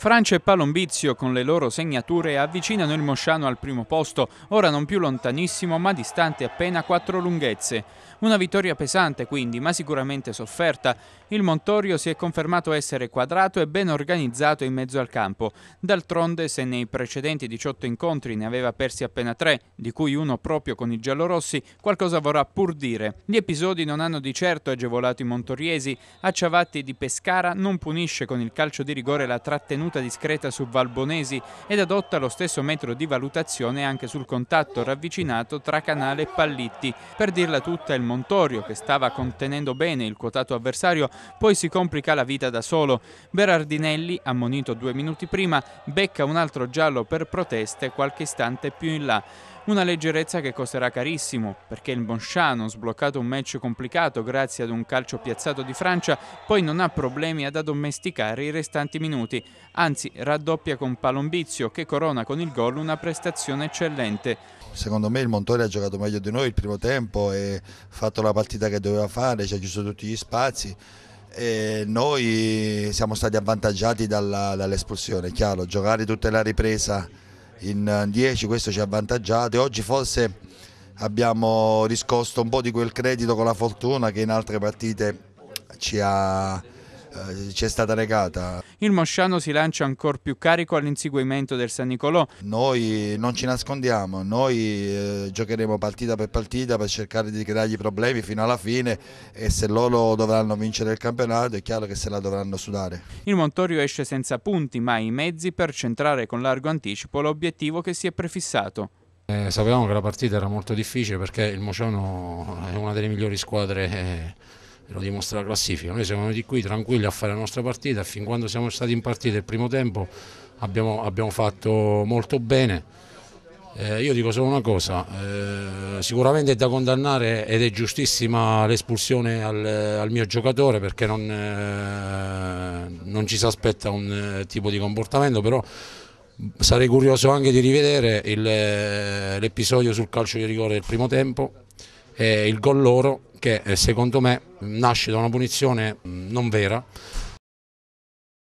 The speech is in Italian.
Francia e Palombizio con le loro segnature avvicinano il Mosciano al primo posto, ora non più lontanissimo ma distante appena quattro lunghezze. Una vittoria pesante quindi, ma sicuramente sofferta. Il Montorio si è confermato essere quadrato e ben organizzato in mezzo al campo. D'altronde, se nei precedenti 18 incontri ne aveva persi appena tre, di cui uno proprio con i giallorossi, qualcosa vorrà pur dire. Gli episodi non hanno di certo agevolato i montoriesi. A Ciavatti di Pescara non punisce con il calcio di rigore la trattenuta tenuta discreta su Valbonesi ed adotta lo stesso metro di valutazione anche sul contatto ravvicinato tra Canale e Pallitti. Per dirla tutta il Montorio, che stava contenendo bene il quotato avversario, poi si complica la vita da solo. Berardinelli, ammonito due minuti prima, becca un altro giallo per proteste qualche istante più in là. Una leggerezza che costerà carissimo, perché il Bonsciano, sbloccato un match complicato grazie ad un calcio piazzato di Francia, poi non ha problemi ad addomesticare i restanti minuti, anzi raddoppia con Palombizio che corona con il gol una prestazione eccellente. Secondo me il Montori ha giocato meglio di noi il primo tempo ha fatto la partita che doveva fare, ci ha chiuso tutti gli spazi. E noi siamo stati avvantaggiati dall'espulsione, chiaro, giocare tutta la ripresa in 10 eh, questo ci ha avvantaggiato e oggi forse abbiamo riscosso un po' di quel credito con la fortuna che in altre partite ci ha eh, ci è stata regata. Il Mosciano si lancia ancora più carico all'inseguimento del San Nicolò. Noi non ci nascondiamo, noi eh, giocheremo partita per partita per cercare di creargli problemi fino alla fine e se loro dovranno vincere il campionato è chiaro che se la dovranno sudare. Il Montorio esce senza punti ma i mezzi per centrare con largo anticipo l'obiettivo che si è prefissato. Eh, sapevamo che la partita era molto difficile perché il Mosciano è una delle migliori squadre eh, lo dimostra la classifica. Noi siamo venuti qui tranquilli a fare la nostra partita fin quando siamo stati in partita il primo tempo abbiamo, abbiamo fatto molto bene. Eh, io dico solo una cosa, eh, sicuramente è da condannare ed è giustissima l'espulsione al, al, mio giocatore perché non, eh, non ci si aspetta un eh, tipo di comportamento, però sarei curioso anche di rivedere eh, l'episodio sul calcio di rigore del primo tempo eh, il gol loro che eh, secondo me nasce da una punizione mm, non vera